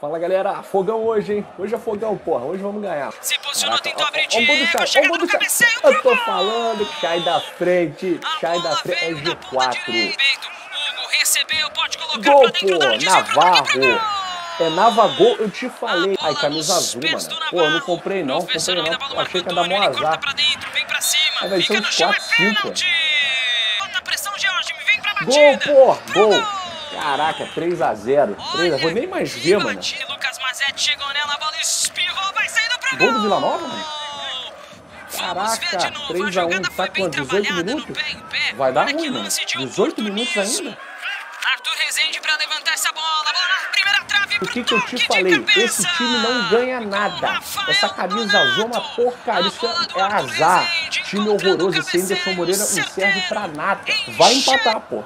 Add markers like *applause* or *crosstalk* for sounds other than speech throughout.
Fala galera, fogão hoje, hein? Hoje é fogão, porra, hoje vamos ganhar. Se posicionou, Caraca, tentou ó, abrir ó, Diego, ó, chega no cabeceio, Eu tô falando que sai da frente, sai da frente, é G4. Hugo recebeu, pode colocar Gol, pra dentro pô, Navarro. É Navagol, eu te falei. Ai, camisa azul, mano. Pô, eu não comprei não, comprei não. Achei que ia dar mó azar. Aí vai ser uns 4, 5, Gol, porra, gol. Caraca, 3x0. 3 x Foi nem mais ver, mano. Né? Lucas Mazetti chegou nela, a bola espirrou, vai saindo pra gol. Gol do Vila Nova, né? mano? Caraca, 3x1, tá com 18 minutos? Vai dar ruim, mano. Né? 18 minutos ainda? Arthur Rezende pra levantar essa bola. Bola na primeira trave. O que que eu te falei? Esse time não ganha nada. Essa camisa azul é uma porcaria. Isso é azar. Time horroroso. Esse Anderson Moreira não serve pra nada. Vai empatar, pô.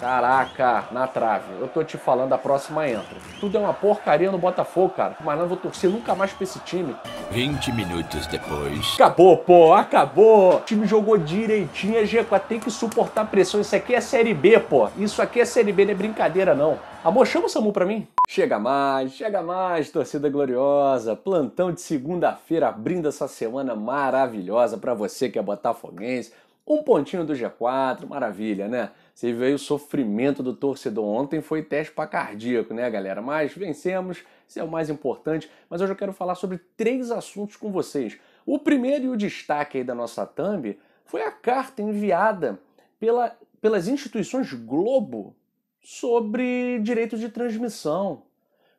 Caraca, na trave. Eu tô te falando, a próxima entra. Tudo é uma porcaria no Botafogo, cara. Mas não vou torcer nunca mais pra esse time. 20 minutos depois. Acabou, pô, acabou. O time jogou direitinho, é G4. Tem que suportar pressão. Isso aqui é Série B, pô. Isso aqui é Série B, não é brincadeira, não. Amor, chama o Samu pra mim. Chega mais, chega mais, torcida gloriosa. Plantão de segunda-feira abrindo essa semana maravilhosa para você que é botafoguense. Um pontinho do G4, maravilha, né? Você veio o sofrimento do torcedor ontem, foi teste para cardíaco, né, galera? Mas vencemos, isso é o mais importante. Mas hoje eu quero falar sobre três assuntos com vocês. O primeiro e o destaque aí da nossa thumb foi a carta enviada pela, pelas instituições Globo sobre direitos de transmissão.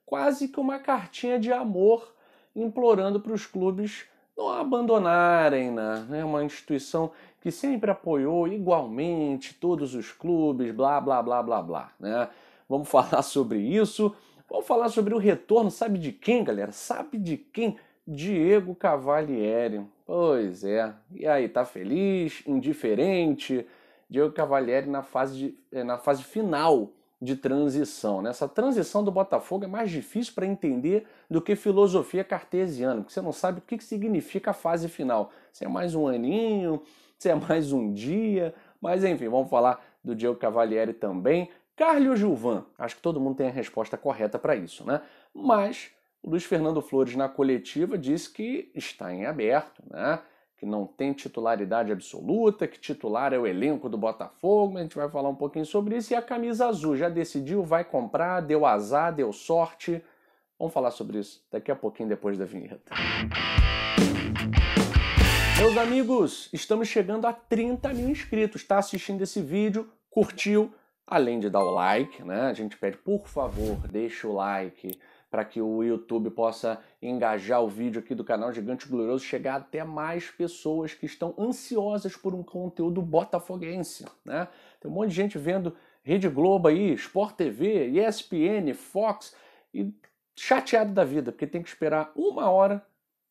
Quase que uma cartinha de amor implorando para os clubes não a abandonarem, né? É uma instituição que sempre apoiou igualmente todos os clubes, blá, blá, blá, blá, blá, né? Vamos *laughs* falar sobre isso. Vamos falar sobre o retorno, sabe de quem, galera? Sabe de quem? Diego Cavalieri. Pois é. E aí, tá feliz? Indiferente? Diego Cavalieri na fase, de, eh, na fase final de transição. Né? Essa transição do Botafogo é mais difícil para entender do que filosofia cartesiana, porque você não sabe o que significa a fase final. Se é mais um aninho, se é mais um dia, mas enfim, vamos falar do Diego Cavalieri também. Carlos Gilvan, acho que todo mundo tem a resposta correta para isso, né? Mas o Luiz Fernando Flores, na coletiva, disse que está em aberto, né? que não tem titularidade absoluta, que titular é o elenco do Botafogo, a gente vai falar um pouquinho sobre isso. E a camisa azul, já decidiu, vai comprar, deu azar, deu sorte. Vamos falar sobre isso daqui a pouquinho depois da vinheta. Meus amigos, estamos chegando a 30 mil inscritos. Está assistindo esse vídeo? Curtiu? Além de dar o like, né? A gente pede, por favor, deixa o like para que o YouTube possa engajar o vídeo aqui do canal Gigante Glorioso, chegar até mais pessoas que estão ansiosas por um conteúdo botafoguense, né? Tem um monte de gente vendo Rede Globo aí, Sport TV, ESPN, Fox e chateado da vida, porque tem que esperar uma hora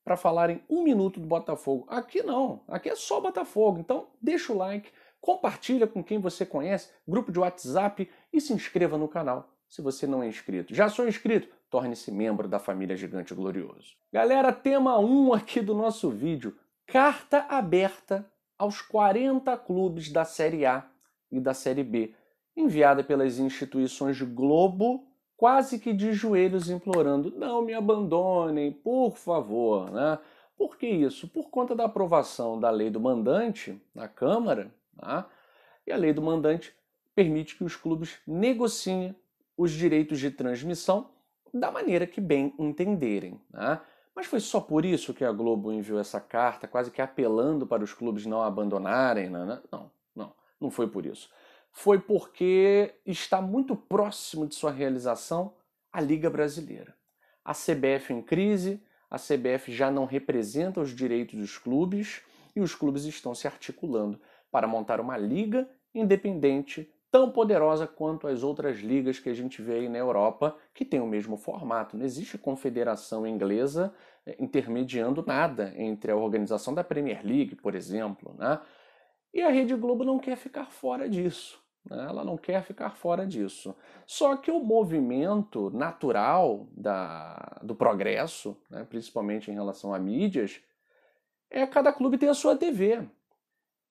para falarem um minuto do Botafogo. Aqui não, aqui é só Botafogo. Então deixa o like, compartilha com quem você conhece, grupo de WhatsApp e se inscreva no canal se você não é inscrito. Já sou inscrito? torne-se membro da família Gigante Glorioso. Galera, tema 1 aqui do nosso vídeo: carta aberta aos 40 clubes da Série A e da Série B, enviada pelas instituições Globo, quase que de joelhos implorando: não me abandonem, por favor, né? Por que isso? Por conta da aprovação da lei do mandante na Câmara, né? e a lei do mandante permite que os clubes negociem os direitos de transmissão da maneira que bem entenderem. Né? Mas foi só por isso que a Globo enviou essa carta, quase que apelando para os clubes não abandonarem? Né? Não, não, não foi por isso. Foi porque está muito próximo de sua realização a Liga Brasileira. A CBF em crise, a CBF já não representa os direitos dos clubes e os clubes estão se articulando para montar uma liga independente tão poderosa quanto as outras ligas que a gente vê aí na Europa, que tem o mesmo formato. Não existe confederação inglesa eh, intermediando nada entre a organização da Premier League, por exemplo. Né? E a Rede Globo não quer ficar fora disso. Né? Ela não quer ficar fora disso. Só que o movimento natural da, do progresso, né, principalmente em relação a mídias, é cada clube tem a sua TV.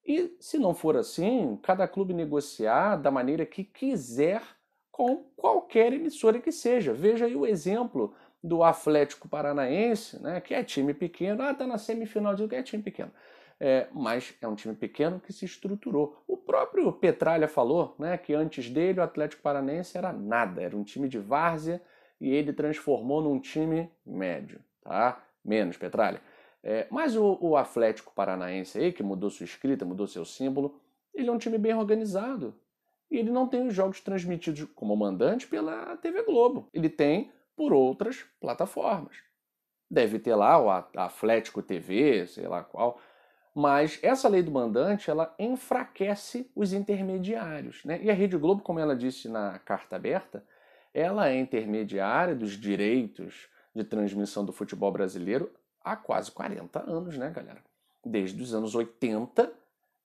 E se não for assim, cada clube negociar da maneira que quiser com qualquer emissora que seja. Veja aí o exemplo do Atlético Paranaense, né, que é time pequeno, ah, tá na semifinal, de que é time pequeno. É, mas é um time pequeno que se estruturou. O próprio Petralha falou né, que antes dele o Atlético Paranaense era nada, era um time de várzea e ele transformou num time médio, tá? Menos Petralha. É, mas o, o, Atlético Paranaense aí, que mudou sua escrita, mudou seu símbolo, ele é um time bem organizado. E ele não tem os jogos transmitidos como mandante pela TV Globo. Ele tem por outras plataformas. Deve ter lá o Atlético TV, sei lá qual. Mas essa lei do mandante, ela enfraquece os intermediários. Né? E a Rede Globo, como ela disse na carta aberta, ela é intermediária dos direitos de transmissão do futebol brasileiro há quase 40 anos, né, galera? Desde os anos 80,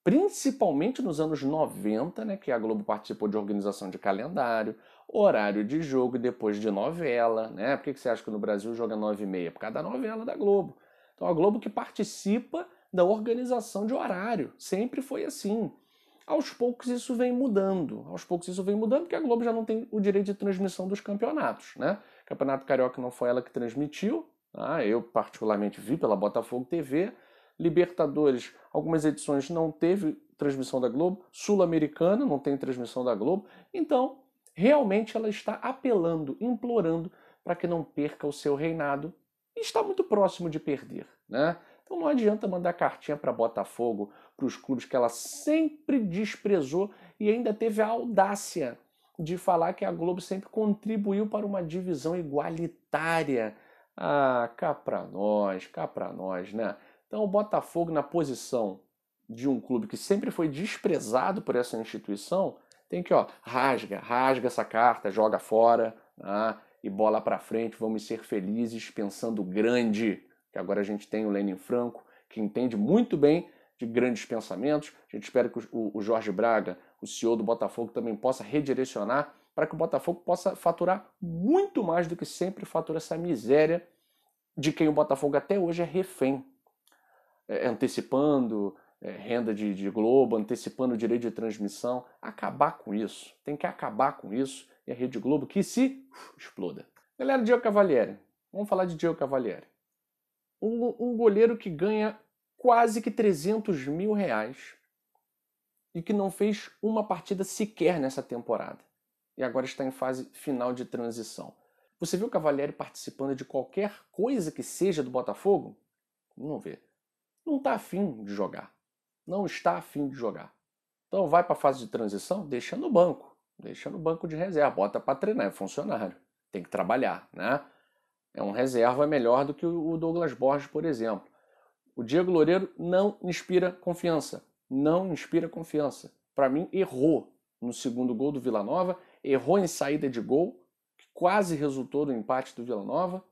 principalmente nos anos 90, né, que a Globo participou de organização de calendário, horário de jogo e depois de novela, né? Por que você acha que no Brasil joga 9 e meia? Por causa da novela da Globo. Então a Globo que participa da organização de horário, sempre foi assim. Aos poucos isso vem mudando, aos poucos isso vem mudando porque a Globo já não tem o direito de transmissão dos campeonatos, né? Campeonato Carioca não foi ela que transmitiu, ah, eu particularmente vi pela Botafogo TV, Libertadores, algumas edições não teve transmissão da Globo, Sul-Americana não tem transmissão da Globo. Então, realmente ela está apelando, implorando para que não perca o seu reinado e está muito próximo de perder, né? Então não adianta mandar cartinha para Botafogo, para os clubes que ela sempre desprezou e ainda teve a audácia de falar que a Globo sempre contribuiu para uma divisão igualitária ah, cá pra nós, cá pra nós, né? Então o Botafogo na posição de um clube que sempre foi desprezado por essa instituição, tem que, ó, rasga, rasga essa carta, joga fora, tá? e bola para frente, vamos ser felizes pensando grande. Que agora a gente tem o Lenin Franco, que entende muito bem de grandes pensamentos. A gente espera que o Jorge Braga, o CEO do Botafogo, também possa redirecionar para que o Botafogo possa faturar muito mais do que sempre fatura essa miséria de quem o Botafogo até hoje é refém, é, antecipando é, renda de, de Globo, antecipando o direito de transmissão. Acabar com isso, tem que acabar com isso e a Rede Globo que se exploda. Galera, Diego Cavalieri, vamos falar de Diego Cavalieri. Um, um goleiro que ganha quase que 300 mil reais e que não fez uma partida sequer nessa temporada e agora está em fase final de transição. Você viu o Cavalieri participando de qualquer coisa que seja do Botafogo? Não vê. Não está afim de jogar. Não está afim de jogar. Então vai para a fase de transição, deixa no banco. Deixa no banco de reserva, bota para treinar, é funcionário. Tem que trabalhar, né? É um reserva melhor do que o Douglas Borges, por exemplo. O Diego Loureiro não inspira confiança. Não inspira confiança. Para mim, errou no segundo gol do Vila Nova errou em saída de gol, que quase resultou no empate do Vila Nova,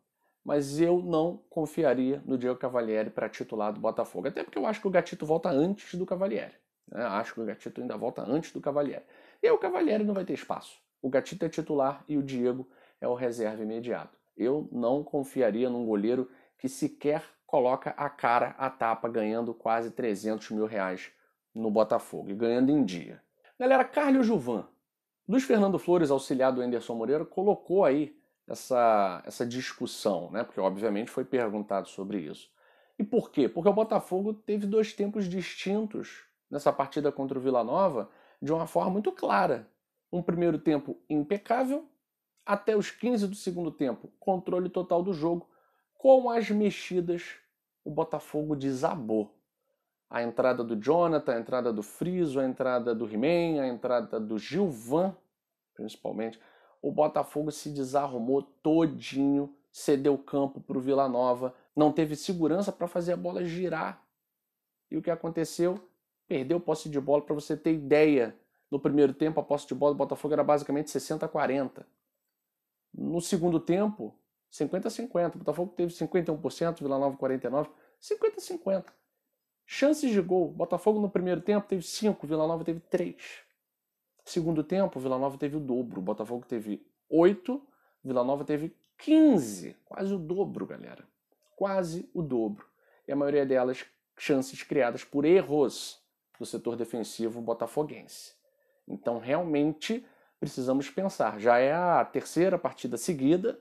mas eu não confiaria no Diego Cavalieri para titular do Botafogo. Até porque eu acho que o Gatito volta antes do Cavalieri. Né? Acho que o Gatito ainda volta antes do Cavalieri. E o Cavalieri não vai ter espaço. O Gatito é titular e o Diego é o reserva imediato. Eu não confiaria num goleiro que sequer coloca a cara à tapa ganhando quase 300 mil reais no Botafogo e ganhando em dia. Galera, Carlos Juvan Luiz Fernando Flores, auxiliado do Anderson Moreira, colocou aí essa, essa discussão, né? porque obviamente foi perguntado sobre isso. E por quê? Porque o Botafogo teve dois tempos distintos nessa partida contra o Vila Nova de uma forma muito clara. Um primeiro tempo impecável, até os 15 do segundo tempo, controle total do jogo. Com as mexidas, o Botafogo desabou a entrada do Jonathan, a entrada do Friso, a entrada do He-Man, a entrada do Gilvan, principalmente, o Botafogo se desarrumou todinho, cedeu campo para o Vila Nova, não teve segurança para fazer a bola girar. E o que aconteceu? Perdeu posse de bola, para você ter ideia. No primeiro tempo, a posse de bola do Botafogo era basicamente 60 a 40. No segundo tempo, 50 a 50. O Botafogo teve 51%, Vila Nova 49, 50 a 50. Chances de gol. Botafogo no primeiro tempo teve 5, Vila Nova teve 3. Segundo tempo, Vila Nova teve o dobro. Botafogo teve 8, Vila Nova teve 15. Quase o dobro, galera. Quase o dobro. E a maioria delas chances criadas por erros do setor defensivo botafoguense. Então, realmente, precisamos pensar. Já é a terceira partida seguida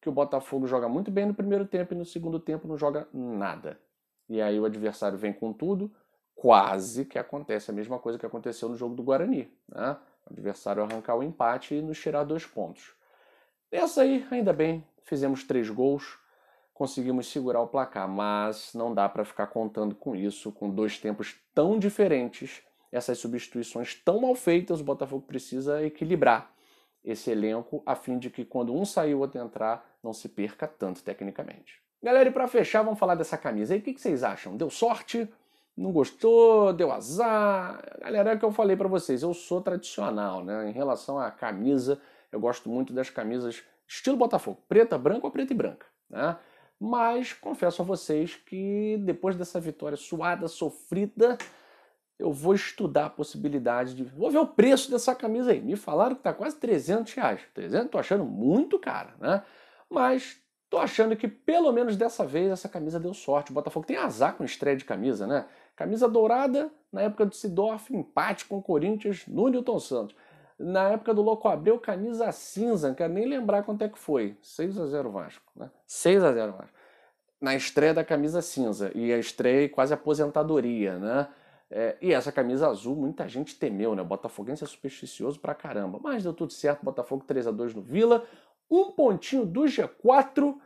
que o Botafogo joga muito bem no primeiro tempo e no segundo tempo não joga nada. E aí o adversário vem com tudo, quase que acontece a mesma coisa que aconteceu no jogo do Guarani. Né? O adversário arrancar o empate e nos tirar dois pontos. Pensa aí, ainda bem, fizemos três gols, conseguimos segurar o placar, mas não dá para ficar contando com isso, com dois tempos tão diferentes, essas substituições tão mal feitas, o Botafogo precisa equilibrar esse elenco a fim de que quando um sair o outro entrar, não se perca tanto tecnicamente. Galera, e para fechar, vamos falar dessa camisa aí. O que vocês acham? Deu sorte? Não gostou? Deu azar? Galera, é o que eu falei para vocês. Eu sou tradicional, né? Em relação à camisa, eu gosto muito das camisas estilo Botafogo. Preta, branca ou preta e branca, né? Mas confesso a vocês que depois dessa vitória suada, sofrida, eu vou estudar a possibilidade de. Vou ver o preço dessa camisa aí. Me falaram que tá quase 300 reais. 300 tô achando muito cara, né? Mas Tô achando que pelo menos dessa vez essa camisa deu sorte. O Botafogo tem azar com estreia de camisa, né? Camisa dourada na época do Sidorf, empate com o Corinthians no Newton Santos. Na época do Loco Abreu, camisa cinza, não quero nem lembrar quanto é que foi. 6 a 0 Vasco, né? 6 a 0 Vasco. Na estreia da camisa cinza, e a estreia quase aposentadoria, né? É, e essa camisa azul muita gente temeu, né? O Botafoguense é supersticioso pra caramba. Mas deu tudo certo, Botafogo 3 a 2 no Vila um pontinho do G4.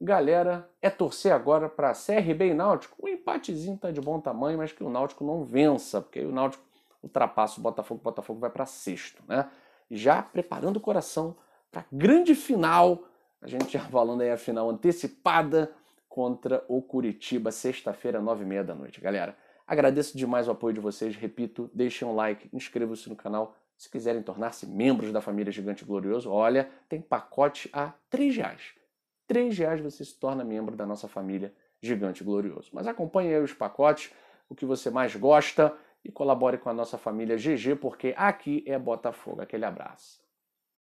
Galera, é torcer agora para a CRB e Náutico. O empatezinho tá de bom tamanho, mas que o Náutico não vença, porque aí o Náutico ultrapassa o Botafogo, o Botafogo vai para sexto, né? Já preparando o coração para a grande final. A gente já falando aí a final antecipada contra o Curitiba, sexta-feira, nove e meia da noite, galera. Agradeço demais o apoio de vocês, repito, deixem um like, inscrevam-se no canal, se quiserem tornar-se membros da família Gigante Glorioso, olha, tem pacote a R$ reais. R$ reais você se torna membro da nossa família Gigante Glorioso. Mas acompanhe aí os pacotes, o que você mais gosta e colabore com a nossa família GG, porque aqui é Botafogo. Aquele abraço.